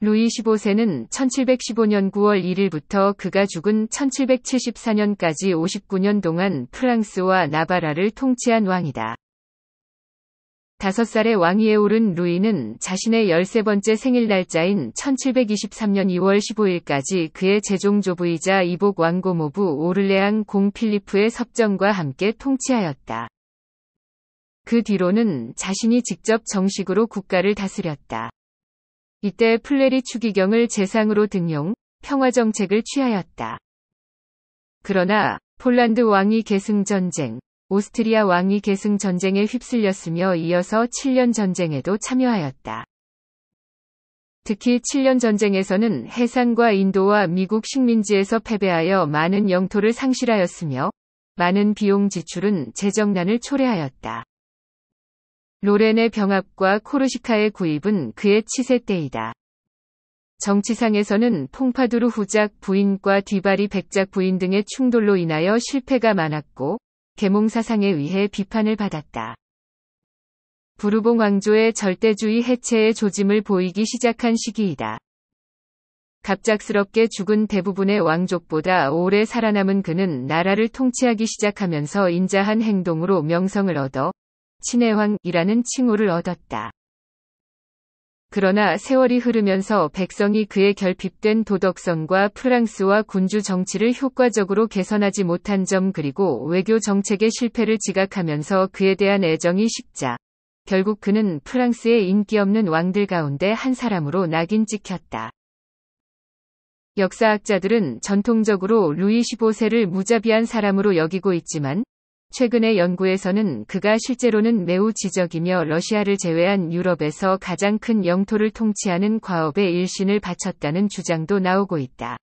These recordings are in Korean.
루이 15세는 1715년 9월 1일부터 그가 죽은 1774년까지 59년 동안 프랑스와 나바라를 통치한 왕이다. 5살의 왕위에 오른 루이는 자신의 13번째 생일 날짜인 1723년 2월 15일까지 그의 제종조부이자 이복 왕고모부 오를레앙 공 필리프의 섭정과 함께 통치하였다. 그 뒤로는 자신이 직접 정식으로 국가를 다스렸다. 이때 플레리 추기경을 재상으로 등용, 평화정책을 취하였다. 그러나 폴란드 왕위 계승 전쟁, 오스트리아 왕위 계승 전쟁에 휩쓸렸으며 이어서 7년 전쟁에도 참여하였다. 특히 7년 전쟁에서는 해상과 인도와 미국 식민지에서 패배하여 많은 영토를 상실하였으며 많은 비용 지출은 재정난을 초래하였다. 로렌의 병합과 코르시카의 구입은 그의 치세 때이다. 정치상에서는 퐁파두르 후작 부인과 뒤바리 백작 부인 등의 충돌로 인하여 실패가 많았고 계몽사상에 의해 비판을 받았다. 부르봉 왕조의 절대주의 해체의 조짐을 보이기 시작한 시기이다. 갑작스럽게 죽은 대부분의 왕족보다 오래 살아남은 그는 나라를 통치하기 시작하면서 인자한 행동으로 명성을 얻어 친애왕이라는 칭호를 얻었다. 그러나 세월이 흐르면서 백성이 그의 결핍된 도덕성과 프랑스와 군주 정치를 효과적으로 개선하지 못한 점 그리고 외교 정책의 실패를 지각하면서 그에 대한 애정이 식자. 결국 그는 프랑스의 인기 없는 왕들 가운데 한 사람으로 낙인 찍혔다. 역사학자들은 전통적으로 루이 15세를 무자비한 사람으로 여기고 있지만 최근의 연구에서는 그가 실제로는 매우 지적이며 러시아를 제외한 유럽에서 가장 큰 영토를 통치하는 과업에 일신을 바쳤다는 주장도 나오고 있다.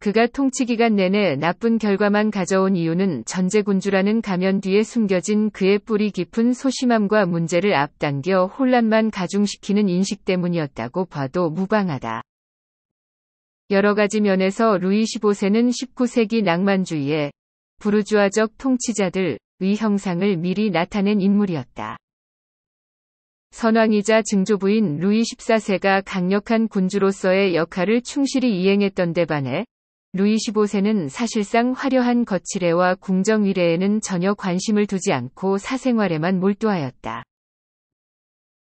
그가 통치기간 내내 나쁜 결과만 가져온 이유는 전제군주라는 가면 뒤에 숨겨진 그의 뿌리 깊은 소심함과 문제를 앞당겨 혼란만 가중시키는 인식 때문이었다고 봐도 무방하다. 여러 가지 면에서 루이 15세는 19세기 낭만주의에 부르주아적 통치자들, 위 형상을 미리 나타낸 인물이었다. 선왕이자 증조부인 루이 14세가 강력한 군주로서의 역할을 충실히 이행했던 데 반해 루이 15세는 사실상 화려한 거칠애와 궁정 위례에는 전혀 관심을 두지 않고 사생활에만 몰두하였다.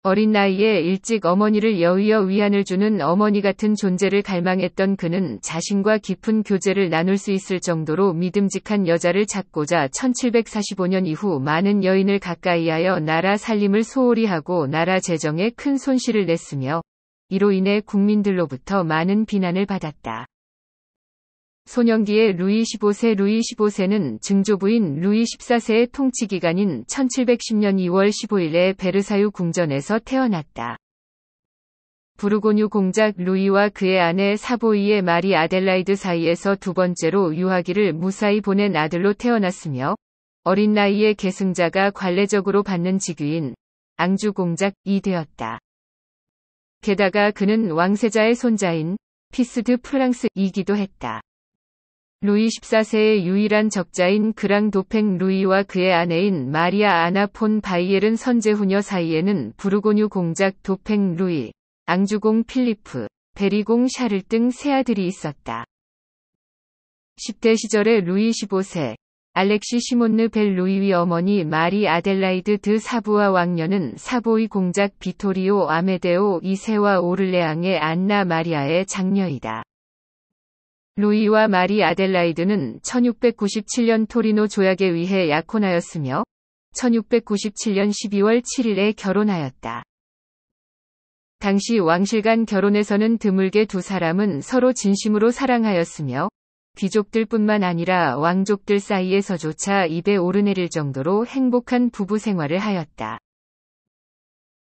어린 나이에 일찍 어머니를 여의어 위안을 주는 어머니 같은 존재를 갈망했던 그는 자신과 깊은 교제를 나눌 수 있을 정도로 믿음직한 여자를 찾고자 1745년 이후 많은 여인을 가까이하여 나라 살림을 소홀히 하고 나라 재정에 큰 손실을 냈으며 이로 인해 국민들로부터 많은 비난을 받았다. 소년기의 루이 15세 루이 15세는 증조부인 루이 14세의 통치기간인 1710년 2월 15일에 베르사유 궁전에서 태어났다. 부르고뉴 공작 루이와 그의 아내 사보이의 마리 아델라이드 사이에서 두 번째로 유아기를 무사히 보낸 아들로 태어났으며 어린 나이에 계승자가 관례적으로 받는 직위인 앙주 공작이 되었다. 게다가 그는 왕세자의 손자인 피스 드 프랑스이기도 했다. 루이 14세의 유일한 적자인 그랑 도팽 루이와 그의 아내인 마리아 아나 폰 바이에른 선제후녀 사이에는 부르고뉴 공작 도팽 루이, 앙주공 필리프, 베리공 샤를 등 세 아들이 있었다. 10대 시절에 루이 15세, 알렉시 시몬느 벨루이위 어머니 마리 아델라이드 드 사부와 왕녀는 사보이 공작 비토리오 아메데오 2세와 오를레앙의 안나 마리아의 장녀이다. 루이와 마리 아델라이드는 1697년 토리노 조약에 의해 약혼하였으며 1697년 12월 7일에 결혼하였다. 당시 왕실 간 결혼에서는 드물게 두 사람은 서로 진심으로 사랑하였으며 귀족들뿐만 아니라 왕족들 사이에서조차 입에 오르내릴 정도로 행복한 부부 생활을 하였다.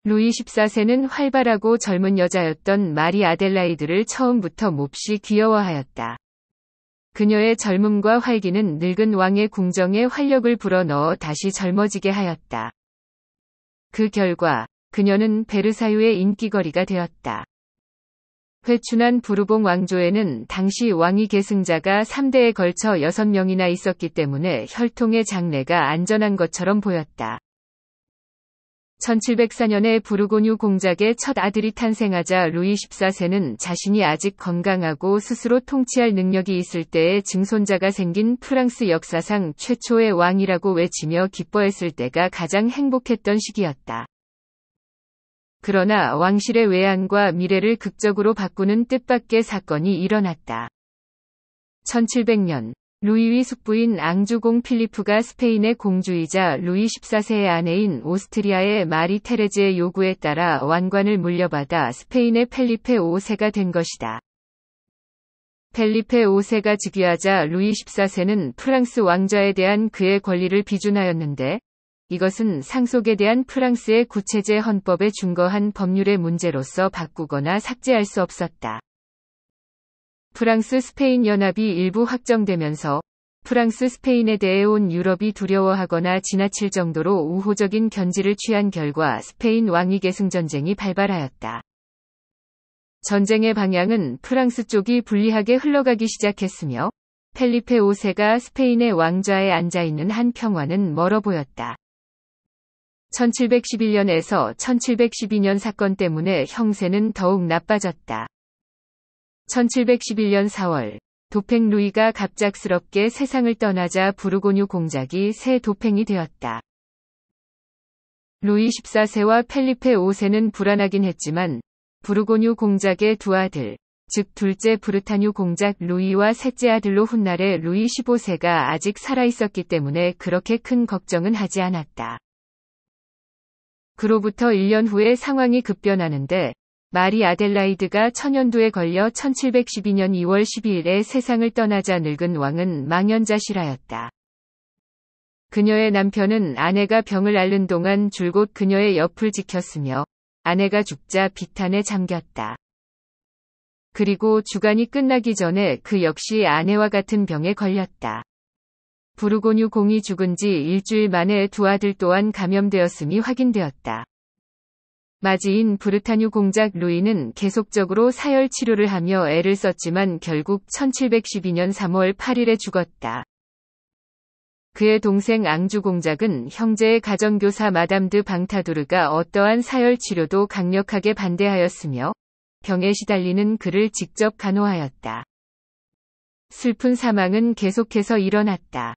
루이 14세는 활발하고 젊은 여자였던 마리 아델라이드를 처음부터 몹시 귀여워하였다. 그녀의 젊음과 활기는 늙은 왕의 궁정에 활력을 불어넣어 다시 젊어지게 하였다. 그 결과 그녀는 베르사유의 인기거리가 되었다. 회춘한 부르봉 왕조에는 당시 왕위 계승자가 3대에 걸쳐 6명이나 있었기 때문에 혈통의 장래가 안전한 것처럼 보였다. 1704년에 부르고뉴 공작의 첫 아들이 탄생하자 루이 14세는 자신이 아직 건강하고 스스로 통치할 능력이 있을 때에 증손자가 생긴 프랑스 역사상 최초의 왕이라고 외치며 기뻐했을 때가 가장 행복했던 시기였다. 그러나 왕실의 외환과 미래를 극적으로 바꾸는 뜻밖의 사건이 일어났다. 1700년 루이위 숙부인 앙주공 필리프가 스페인의 공주이자 루이 14세의 아내인 오스트리아의 마리 테레즈의 요구에 따라 왕관을 물려받아 스페인의 펠리페 5세가 된 것이다. 펠리페 5세가 즉위하자 루이 14세는 프랑스 왕좌에 대한 그의 권리를 비준하였는데 이것은 상속에 대한 프랑스의 구체제 헌법에 준거한 법률의 문제로서 바꾸거나 삭제할 수 없었다. 프랑스 스페인 연합이 일부 확정되면서 프랑스 스페인에 대해 온 유럽이 두려워하거나 지나칠 정도로 우호적인 견지를 취한 결과 스페인 왕위 계승 전쟁이 발발하였다. 전쟁의 방향은 프랑스 쪽이 불리하게 흘러가기 시작했으며 펠리페 5세가 스페인의 왕좌에 앉아 있는 한 평화는 멀어 보였다. 1711년에서 1712년 사건 때문에 형세는 더욱 나빠졌다. 1711년 4월 도팽 루이가 갑작스럽게 세상을 떠나자 부르고뉴 공작이 새 도팽이 되었다. 루이 14세와 펠리페 5세는 불안하긴 했지만 부르고뉴 공작의 두 아들, 즉 둘째 부르타뉴 공작 루이와 셋째 아들로 훗날의 루이 15세가 아직 살아있었기 때문에 그렇게 큰 걱정은 하지 않았다. 그로부터 1년 후에 상황이 급변하는데 마리 아델라이드가 천연두에 걸려 1712년 2월 12일에 세상을 떠나자 늙은 왕은 망연자실하였다. 그녀의 남편은 아내가 병을 앓는 동안 줄곧 그녀의 옆을 지켰으며 아내가 죽자 비탄에 잠겼다. 그리고 주간이 끝나기 전에 그 역시 아내와 같은 병에 걸렸다. 부르고뉴 공이 죽은 지 일주일 만에 두 아들 또한 감염되었음이 확인되었다. 마지인 부르타뉴 공작 루이는 계속적으로 사열 치료를 하며 애를 썼지만 결국 1712년 3월 8일에 죽었다. 그의 동생 앙주 공작은 형제의 가정교사 마담드 방타두르가 어떠한 사열 치료도 강력하게 반대하였으며 병에 시달리는 그를 직접 간호하였다. 슬픈 사망은 계속해서 일어났다.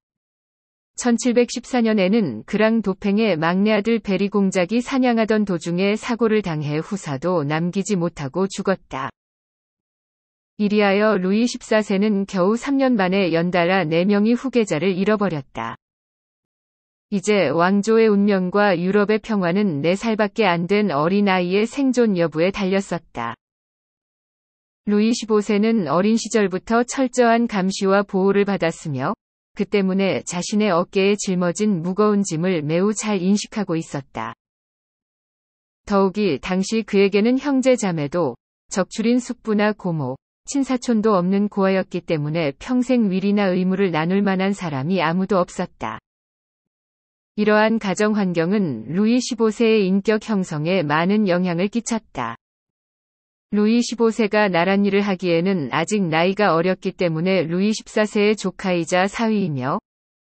1714년에는 그랑 도팽의 막내 아들 베리 공작이 사냥하던 도중에 사고를 당해 후사도 남기지 못하고 죽었다. 이리하여 루이 14세는 겨우 3년 만에 연달아 4명의 후계자를 잃어버렸다. 이제 왕조의 운명과 유럽의 평화는 4살밖에 안 된 어린아이의 생존 여부에 달렸었다. 루이 15세는 어린 시절부터 철저한 감시와 보호를 받았으며 그 때문에 자신의 어깨에 짊어진 무거운 짐을 매우 잘 인식하고 있었다. 더욱이 당시 그에게는 형제 자매도 적출인 숙부나 고모, 친사촌도 없는 고아였기 때문에 평생 위리나 의무를 나눌 만한 사람이 아무도 없었다. 이러한 가정 환경은 루이 15세의 인격 형성에 많은 영향을 끼쳤다. 루이 15세가 나란일을 하기에는 아직 나이가 어렸기 때문에 루이 14세의 조카이자 사위이며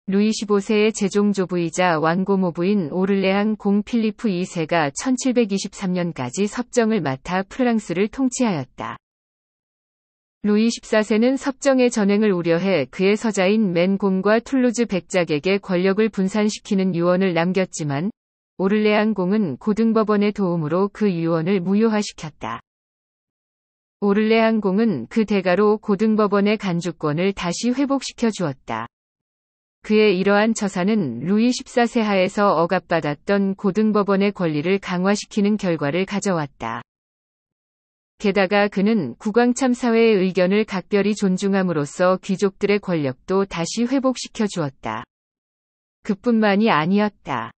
루이 15세의 제종조부이자 왕고모부인 오를레앙 공 필리프 2세가 1723년까지 섭정을 맡아 프랑스를 통치하였다. 루이 14세는 섭정의 전횡을 우려해 그의 서자인 맨공과 툴루즈 백작에게 권력을 분산시키는 유언을 남겼지만 오를레앙 공은 고등법원의 도움으로 그 유언을 무효화시켰다. 오를레항공은 그 대가로 고등법원의 간주권을 다시 회복시켜 주었다. 그의 이러한 처사는 루이 14세 하에서 억압받았던 고등법원의 권리를 강화시키는 결과를 가져왔다. 게다가 그는 국왕참 사회의 의견을 각별히 존중함으로써 귀족들의 권력도 다시 회복시켜 주었다. 그뿐만이 아니었다.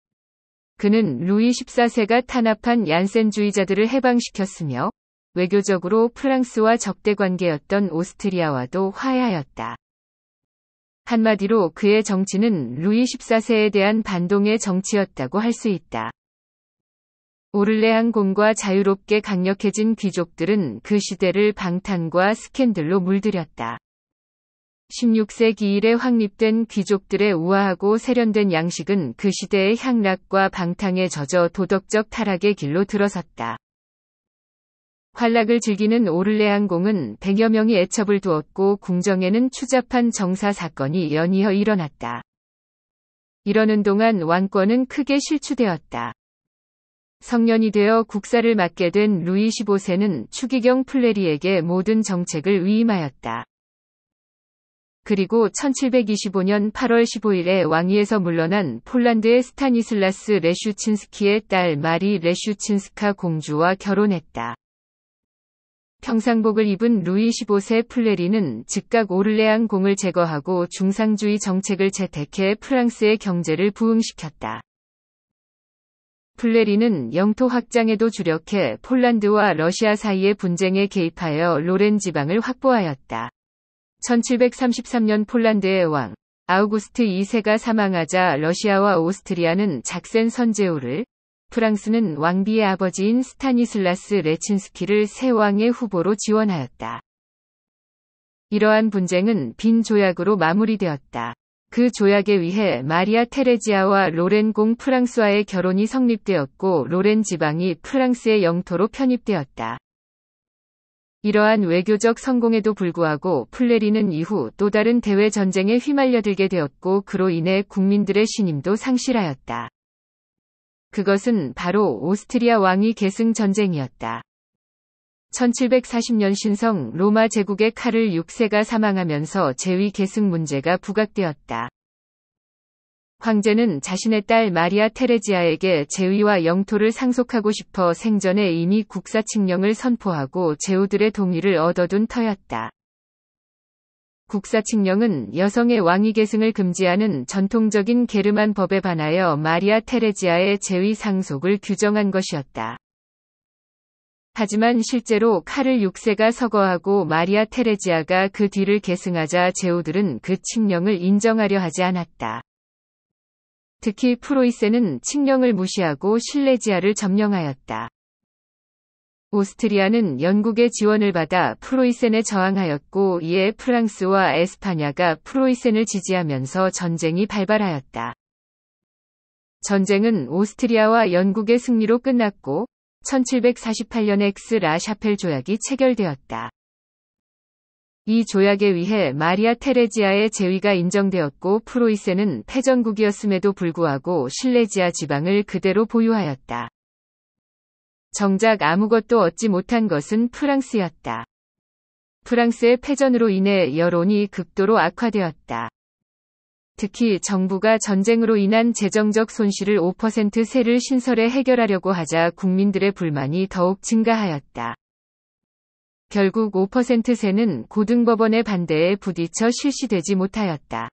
그는 루이 14세가 탄압한 얀센주의자들을 해방시켰으며 외교적으로 프랑스와 적대 관계였던 오스트리아와도 화해하였다. 한마디로 그의 정치는 루이 14세에 대한 반동의 정치였다고 할 수 있다. 오를레앙공과 자유롭게 강력해진 귀족들은 그 시대를 방탄과 스캔들로 물들였다. 16세기 일에 확립된 귀족들의 우아하고 세련된 양식은 그 시대의 향락과 방탕에 젖어 도덕적 타락의 길로 들어섰다. 활락을 즐기는 오를레항공은 100여 명이 애첩을 두었고 궁정에는 추잡한 정사 사건이 연이어 일어났다. 이러는 동안 왕권은 크게 실추되었다. 성년이 되어 국사를 맡게 된 루이 15세는 추기경 플레리에게 모든 정책을 위임하였다. 그리고 1725년 8월 15일에 왕위에서 물러난 폴란드의 스타니슬라스 레슈친스키의 딸 마리 레슈친스카 공주와 결혼했다. 평상복을 입은 루이 15세 플레리는 즉각 오를레앙 공을 제거하고 중상주의 정책을 채택해 프랑스의 경제를 부흥시켰다. 플레리는 영토 확장에도 주력해 폴란드와 러시아 사이의 분쟁에 개입하여 로렌 지방을 확보하였다. 1733년 폴란드의 왕 아우구스트 2세가 사망하자 러시아와 오스트리아는 작센 선제우를 프랑스는 왕비의 아버지인 스타니슬라스 레친스키를 새 왕의 후보로 지원하였다. 이러한 분쟁은 빈 조약으로 마무리되었다. 그 조약에 의해 마리아 테레지아와 로렌 공 프랑스와의 결혼이 성립되었고 로렌 지방이 프랑스의 영토로 편입되었다. 이러한 외교적 성공에도 불구하고 플레리는 이후 또 다른 대외 전쟁에 휘말려들게 되었고 그로 인해 국민들의 신임도 상실하였다. 그것은 바로 오스트리아 왕위 계승 전쟁이었다. 1740년 신성 로마 제국의 칼을 6세가 사망하면서 제위 계승 문제가 부각되었다. 황제는 자신의 딸 마리아 테레지아에게 제위와 영토를 상속하고 싶어 생전에 이미 국사 칙령을 선포하고 제후들의 동의를 얻어둔 터였다. 국사 칙령은 여성의 왕위 계승을 금지하는 전통적인 게르만 법에 반하여 마리아 테레지아의 제위 상속을 규정한 것이었다. 하지만 실제로 카를 6세가 서거하고 마리아 테레지아가 그 뒤를 계승하자 제후들은 그 칙령을 인정하려 하지 않았다. 특히 프로이세는 칙령을 무시하고 실레지아를 점령하였다. 오스트리아는 영국의 지원을 받아 프로이센에 저항하였고 이에 프랑스와 에스파냐가 프로이센을 지지하면서 전쟁이 발발하였다. 전쟁은 오스트리아와 영국의 승리로 끝났고 1748년 엑스 라 샤펠 조약이 체결되었다. 이 조약에 의해 마리아 테레지아의 재위가 인정되었고 프로이센은 패전국이었음에도 불구하고 실레지아 지방을 그대로 보유하였다. 정작 아무것도 얻지 못한 것은 프랑스였다. 프랑스의 패전으로 인해 여론이 극도로 악화되었다. 특히 정부가 전쟁으로 인한 재정적 손실을 5% 세를 신설해 해결하려고 하자 국민들의 불만이 더욱 증가하였다. 결국 5% 세는 고등법원의 반대에 부딪혀 실시되지 못하였다.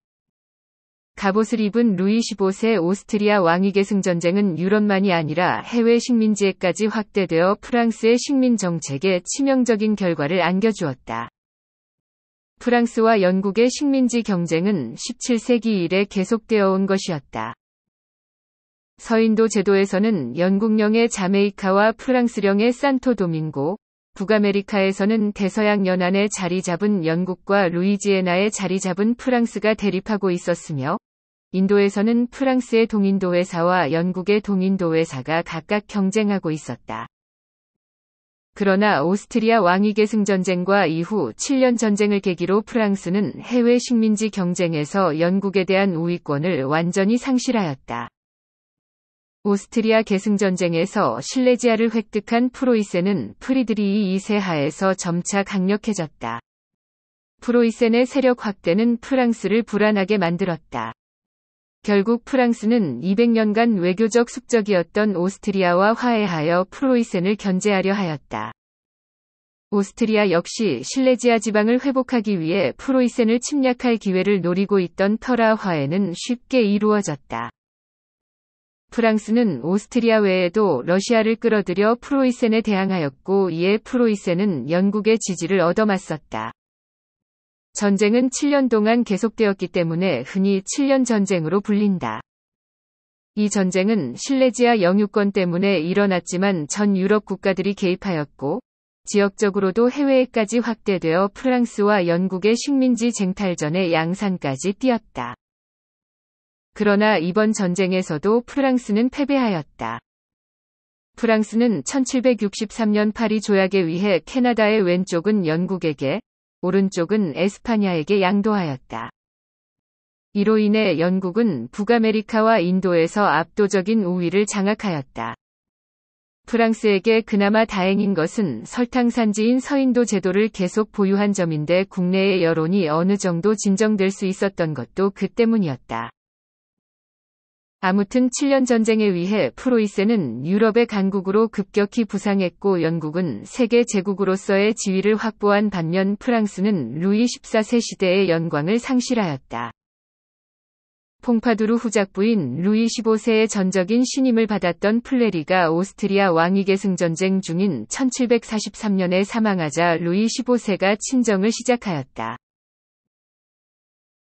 갑옷을 입은 루이 15세 오스트리아 왕위계승 전쟁은 유럽만이 아니라 해외 식민지에까지 확대되어 프랑스의 식민 정책에 치명적인 결과를 안겨주었다. 프랑스와 영국의 식민지 경쟁은 17세기 이래 계속되어 온 것이었다. 서인도 제도에서는 영국령의 자메이카와 프랑스령의 산토도밍고, 북아메리카에서는 대서양 연안에 자리 잡은 영국과 루이지애나에 자리 잡은 프랑스가 대립하고 있었으며 인도에서는 프랑스의 동인도회사와 영국의 동인도회사가 각각 경쟁하고 있었다. 그러나 오스트리아 왕위계 승전쟁과 이후 7년 전쟁을 계기로 프랑스는 해외 식민지 경쟁에서 영국에 대한 우위권을 완전히 상실하였다. 오스트리아 계승전쟁에서 실레지아를 획득한 프로이센은 프리드리히 2세 하에서 점차 강력해졌다. 프로이센의 세력 확대는 프랑스를 불안하게 만들었다. 결국 프랑스는 200년간 외교적 숙적이었던 오스트리아와 화해하여 프로이센을 견제하려 하였다. 오스트리아 역시 실레지아 지방을 회복하기 위해 프로이센을 침략할 기회를 노리고 있던 터라 화해는 쉽게 이루어졌다. 프랑스는 오스트리아 외에도 러시아를 끌어들여 프로이센에 대항하였고 이에 프로이센은 영국의 지지를 얻어맞섰다. 전쟁은 7년 동안 계속되었기 때문에 흔히 7년 전쟁으로 불린다. 이 전쟁은 실레지아 영유권 때문에 일어났지만 전 유럽 국가들이 개입하였고 지역적으로도 해외에까지 확대되어 프랑스와 영국의 식민지 쟁탈전의 양산까지 띄었다 그러나 이번 전쟁에서도 프랑스는 패배하였다. 프랑스는 1763년 파리 조약에 의해 캐나다의 왼쪽은 영국에게, 오른쪽은 에스파냐에게 양도하였다. 이로 인해 영국은 북아메리카와 인도에서 압도적인 우위를 장악하였다. 프랑스에게 그나마 다행인 것은 설탕 산지인 서인도 제도를 계속 보유한 점인데 국내의 여론이 어느 정도 진정될 수 있었던 것도 그 때문이었다. 아무튼 7년 전쟁에 의해 프로이센은 유럽의 강국으로 급격히 부상했고 영국은 세계 제국으로서의 지위를 확보한 반면 프랑스는 루이 14세 시대의 영광을 상실하였다. 퐁파두르 후작부인 루이 15세의 전적인 신임을 받았던 플레리가 오스트리아 왕위 계승 전쟁 중인 1743년에 사망하자 루이 15세가 친정을 시작하였다.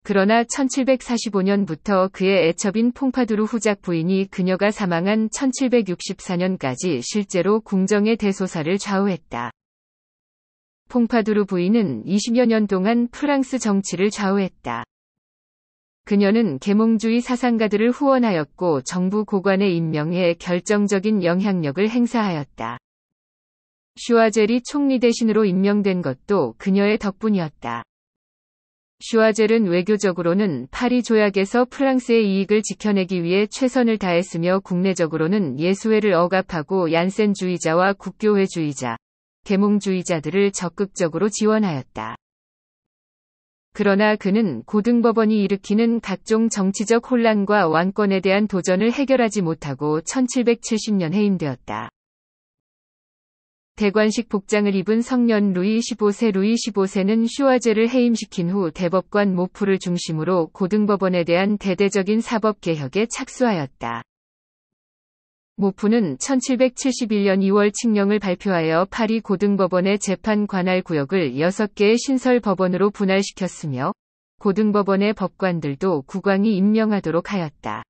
그러나 1745년부터 그의 애첩인 퐁파두르 후작 부인이 그녀가 사망한 1764년까지 실제로 궁정의 대소사를 좌우했다. 퐁파두르 부인은 20여 년 동안 프랑스 정치를 좌우했다. 그녀는 계몽주의 사상가들을 후원하였고 정부 고관에 임명해 결정적인 영향력을 행사하였다. 슈아젤이 총리 대신으로 임명된 것도 그녀의 덕분이었다. 슈아젤은 외교적으로는 파리 조약에서 프랑스의 이익을 지켜내기 위해 최선을 다했으며 국내적으로는 예수회를 억압하고 얀센주의자와 국교회주의자, 계몽주의자들을 적극적으로 지원하였다. 그러나 그는 고등법원이 일으키는 각종 정치적 혼란과 왕권에 대한 도전을 해결하지 못하고 1770년 해임되었다. 대관식 복장을 입은 성년 루이 15세 루이 15세는 슈아제를 해임시킨 후 대법관 모프를 중심으로 고등법원에 대한 대대적인 사법개혁에 착수하였다. 모프는 1771년 2월 칙령을 발표하여 파리 고등법원의 재판 관할 구역을 6개의 신설 법원으로 분할시켰으며 고등법원의 법관들도 국왕이 임명하도록 하였다.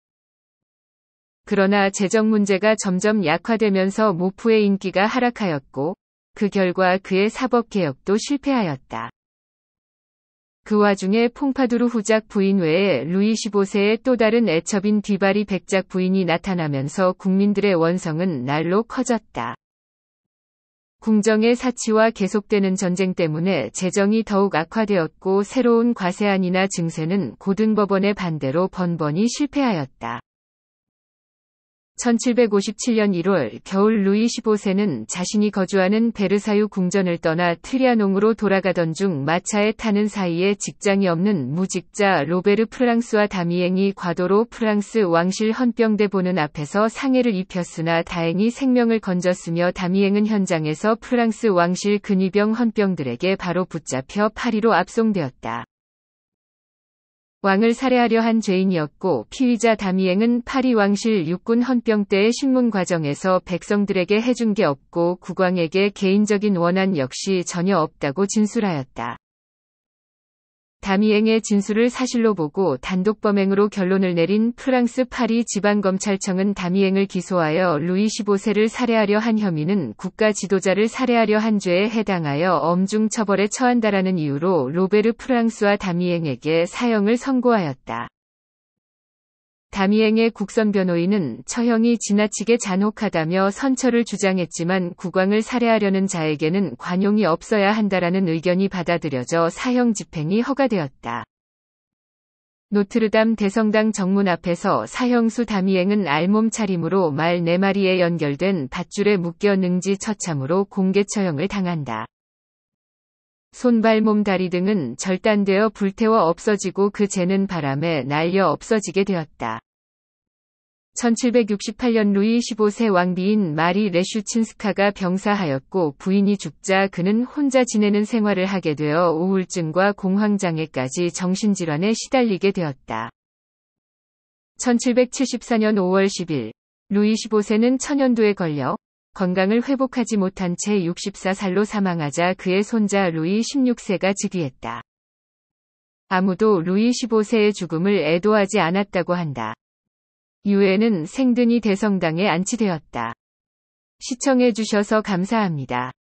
그러나 재정 문제가 점점 약화되면서 모프의 인기가 하락하였고 그 결과 그의 사법개혁도 실패하였다. 그 와중에 퐁파두르 후작 부인 외에 루이 15세의 또 다른 애첩인 디바리 백작 부인이 나타나면서 국민들의 원성은 날로 커졌다. 궁정의 사치와 계속되는 전쟁 때문에 재정이 더욱 악화되었고 새로운 과세안이나 증세는 고등법원의 반대로 번번이 실패하였다. 1757년 1월 겨울 루이 15세는 자신이 거주하는 베르사유 궁전을 떠나 트리아농으로 돌아가던 중 마차에 타는 사이에 직장이 없는 무직자 로베르 프랑스와 다미앵이 과도로 프랑스 왕실 헌병대보는 앞에서 상해를 입혔으나 다행히 생명을 건졌으며 다미앵은 현장에서 프랑스 왕실 근위병 헌병들에게 바로 붙잡혀 파리로 압송되었다. 왕을 살해하려 한 죄인이었고 피의자 다미앵은 파리 왕실 육군 헌병 때의 신문 과정에서 백성들에게 해준 게 없고 국왕에게 개인적인 원한 역시 전혀 없다고 진술하였다. 다미앵의 진술을 사실로 보고 단독 범행으로 결론을 내린 프랑스 파리 지방검찰청은 다미앵을 기소하여 루이 15세를 살해하려 한 혐의는 국가 지도자를 살해하려 한 죄에 해당하여 엄중 처벌에 처한다라는 이유로 로베르 프랑스와 다미앵에게 사형을 선고하였다. 다미행의 국선 변호인은 처형이 지나치게 잔혹하다며 선처를 주장했지만 국왕을 살해하려는 자에게는 관용이 없어야 한다라는 의견이 받아들여져 사형 집행이 허가되었다. 노트르담 대성당 정문 앞에서 사형수 다미행은 알몸 차림으로 말 4마리에 연결된 밧줄에 묶여 능지 처참으로 공개 처형을 당한다. 손발 몸 다리 등은 절단되어 불태워 없어지고 그 재는 바람에 날려 없어지게 되었다. 1768년 루이 15세 왕비인 마리 레슈친스카가 병사하였고 부인이 죽자 그는 혼자 지내는 생활을 하게 되어 우울증과 공황장애까지 정신질환에 시달리게 되었다. 1774년 5월 10일 루이 15세는 천연두에 걸려 건강을 회복하지 못한 채 64살로 사망하자 그의 손자 루이 16세가 즉위했다. 아무도 루이 15세의 죽음을 애도하지 않았다고 한다. 유엔은 생든이 대성당에 안치되었다. 시청해주셔서 감사합니다.